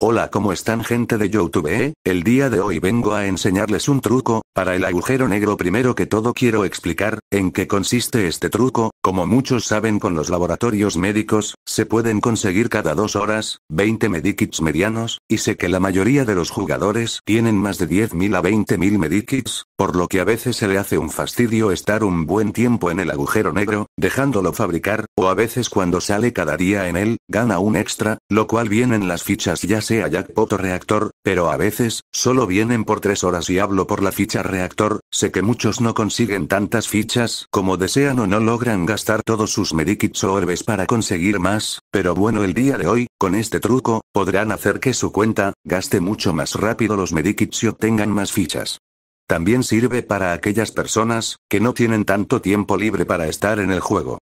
Hola, ¿cómo están gente de Youtube? Eh? El día de hoy vengo a enseñarles un truco, para el agujero negro primero que todo quiero explicar, en qué consiste este truco, como muchos saben con los laboratorios médicos, se pueden conseguir cada dos horas, 20 medikits medianos, y sé que la mayoría de los jugadores tienen más de 10.000 a 20.000 medikits, por lo que a veces se le hace un fastidio estar un buen tiempo en el agujero negro, dejándolo fabricar, o a veces cuando sale cada día en él, gana un extra, lo cual vienen en las fichas ya sea jackpot o reactor, pero a veces, solo vienen por 3 horas y hablo por la ficha reactor, sé que muchos no consiguen tantas fichas como desean o no logran gastar gastar todos sus medikits o orbes para conseguir más, pero bueno el día de hoy, con este truco, podrán hacer que su cuenta, gaste mucho más rápido los medikits y obtengan más fichas. También sirve para aquellas personas, que no tienen tanto tiempo libre para estar en el juego.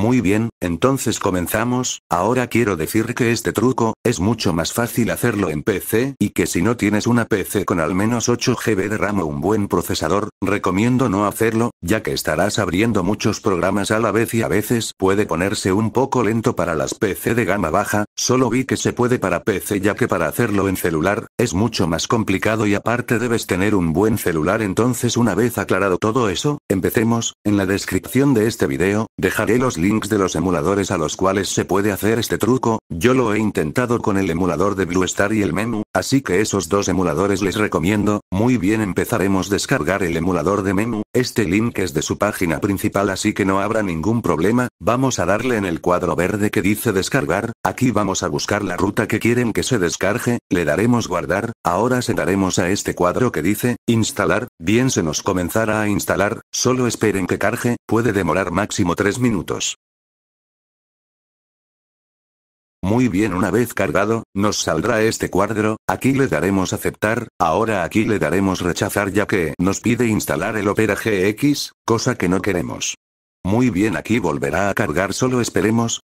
Muy bien, entonces comenzamos, ahora quiero decir que este truco, es mucho más fácil hacerlo en PC y que si no tienes una PC con al menos 8 GB de RAM o un buen procesador, recomiendo no hacerlo, ya que estarás abriendo muchos programas a la vez y a veces puede ponerse un poco lento para las PC de gama baja, solo vi que se puede para PC ya que para hacerlo en celular, es mucho más complicado y aparte debes tener un buen celular entonces una vez aclarado todo eso, empecemos, en la descripción de este video, dejaré los links de los emuladores a los cuales se puede hacer este truco, yo lo he intentado con el emulador de Blue Star y el Menu, así que esos dos emuladores les recomiendo, muy bien empezaremos descargar el emulador de Menu. este link es de su página principal así que no habrá ningún problema, vamos a darle en el cuadro verde que dice descargar, aquí vamos a buscar la ruta que quieren que se descargue, le daremos guardar, ahora se daremos a este cuadro que dice, instalar, bien se nos comenzará a instalar, solo esperen que cargue, puede demorar máximo 3 minutos. Muy bien, una vez cargado, nos saldrá este cuadro, aquí le daremos aceptar, ahora aquí le daremos rechazar ya que nos pide instalar el Opera GX, cosa que no queremos. Muy bien, aquí volverá a cargar, solo esperemos.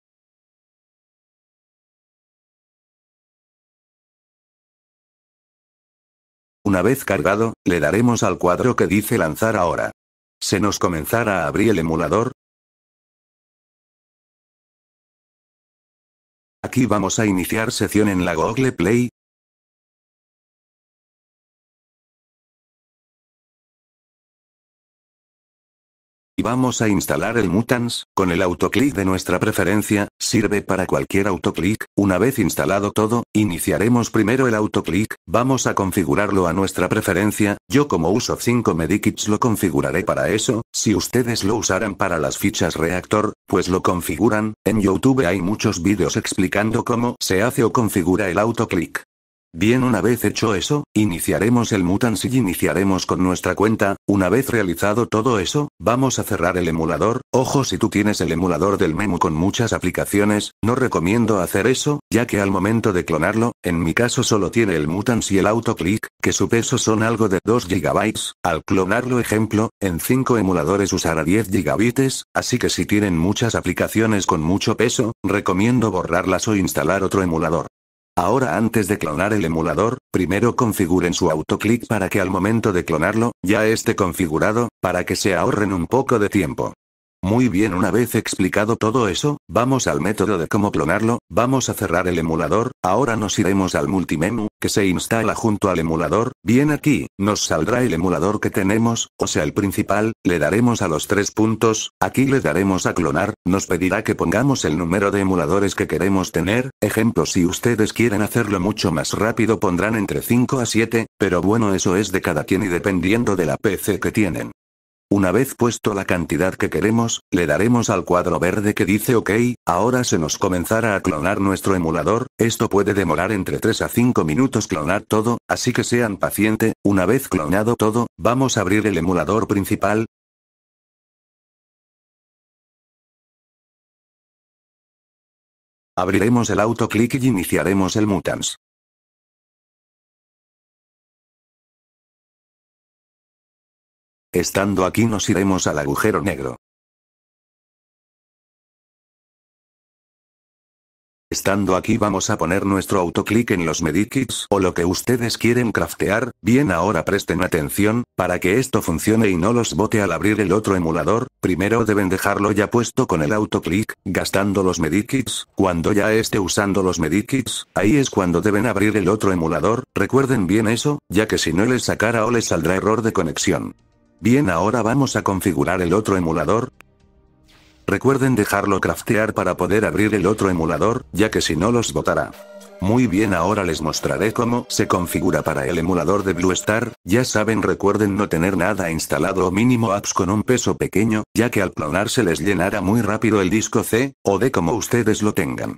Una vez cargado, le daremos al cuadro que dice lanzar ahora. Se nos comenzará a abrir el emulador, Aquí vamos a iniciar sesión en la Google Play, y vamos a instalar el Mutants, con el autoclick de nuestra preferencia, sirve para cualquier autoclick, una vez instalado todo, iniciaremos primero el autoclick, vamos a configurarlo a nuestra preferencia, yo como uso 5 medikits lo configuraré para eso, si ustedes lo usaran para las fichas reactor, pues lo configuran, en YouTube hay muchos vídeos explicando cómo se hace o configura el autoclick. Bien, una vez hecho eso, iniciaremos el Mutants y iniciaremos con nuestra cuenta. Una vez realizado todo eso, vamos a cerrar el emulador. Ojo, si tú tienes el emulador del Memo con muchas aplicaciones, no recomiendo hacer eso, ya que al momento de clonarlo, en mi caso solo tiene el Mutants y el AutoClick, que su peso son algo de 2 GB. Al clonarlo, ejemplo, en 5 emuladores usará 10 GB, así que si tienen muchas aplicaciones con mucho peso, recomiendo borrarlas o instalar otro emulador. Ahora antes de clonar el emulador, primero configuren su autoclick para que al momento de clonarlo, ya esté configurado, para que se ahorren un poco de tiempo. Muy bien, una vez explicado todo eso, vamos al método de cómo clonarlo, vamos a cerrar el emulador, ahora nos iremos al multimenu, que se instala junto al emulador, bien aquí, nos saldrá el emulador que tenemos, o sea el principal, le daremos a los tres puntos, aquí le daremos a clonar, nos pedirá que pongamos el número de emuladores que queremos tener, ejemplo si ustedes quieren hacerlo mucho más rápido pondrán entre 5 a 7, pero bueno eso es de cada quien y dependiendo de la PC que tienen. Una vez puesto la cantidad que queremos, le daremos al cuadro verde que dice OK, ahora se nos comenzará a clonar nuestro emulador, esto puede demorar entre 3 a 5 minutos clonar todo, así que sean paciente, una vez clonado todo, vamos a abrir el emulador principal, Abriremos el autoclick y iniciaremos el Mutants. Estando aquí nos iremos al agujero negro. Estando aquí vamos a poner nuestro autoclick en los medikits o lo que ustedes quieren craftear, bien ahora presten atención, para que esto funcione y no los bote al abrir el otro emulador, primero deben dejarlo ya puesto con el autoclick, gastando los medikits, cuando ya esté usando los medikits, ahí es cuando deben abrir el otro emulador, recuerden bien eso, ya que si no les sacará o les saldrá error de conexión. Bien ahora vamos a configurar el otro emulador. Recuerden dejarlo craftear para poder abrir el otro emulador, ya que si no los botará. Muy bien ahora les mostraré cómo se configura para el emulador de BlueStar, ya saben recuerden no tener nada instalado o mínimo apps con un peso pequeño, ya que al clonar se les llenará muy rápido el disco C, o D como ustedes lo tengan.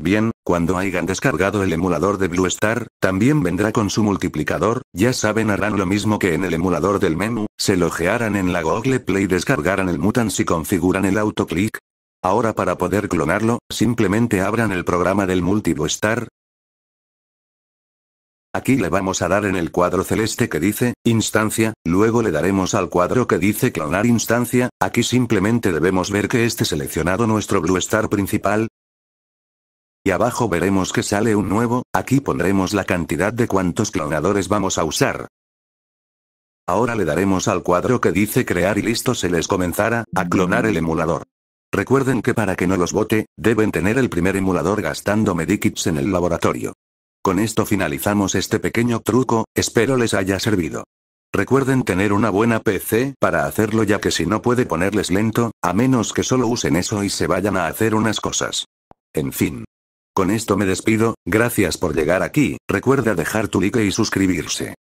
Bien, cuando hayan descargado el emulador de Blue Star, también vendrá con su multiplicador, ya saben harán lo mismo que en el emulador del menú, se logearán en la Google Play descargarán el Mutant si configuran el autoclick. Ahora para poder clonarlo, simplemente abran el programa del Star. Aquí le vamos a dar en el cuadro celeste que dice, instancia, luego le daremos al cuadro que dice clonar instancia, aquí simplemente debemos ver que esté seleccionado nuestro Blue Star principal, abajo veremos que sale un nuevo, aquí pondremos la cantidad de cuántos clonadores vamos a usar. Ahora le daremos al cuadro que dice crear y listo se les comenzará, a clonar el emulador. Recuerden que para que no los bote, deben tener el primer emulador gastando medikits en el laboratorio. Con esto finalizamos este pequeño truco, espero les haya servido. Recuerden tener una buena PC para hacerlo ya que si no puede ponerles lento, a menos que solo usen eso y se vayan a hacer unas cosas. En fin. Con esto me despido, gracias por llegar aquí, recuerda dejar tu like y suscribirse.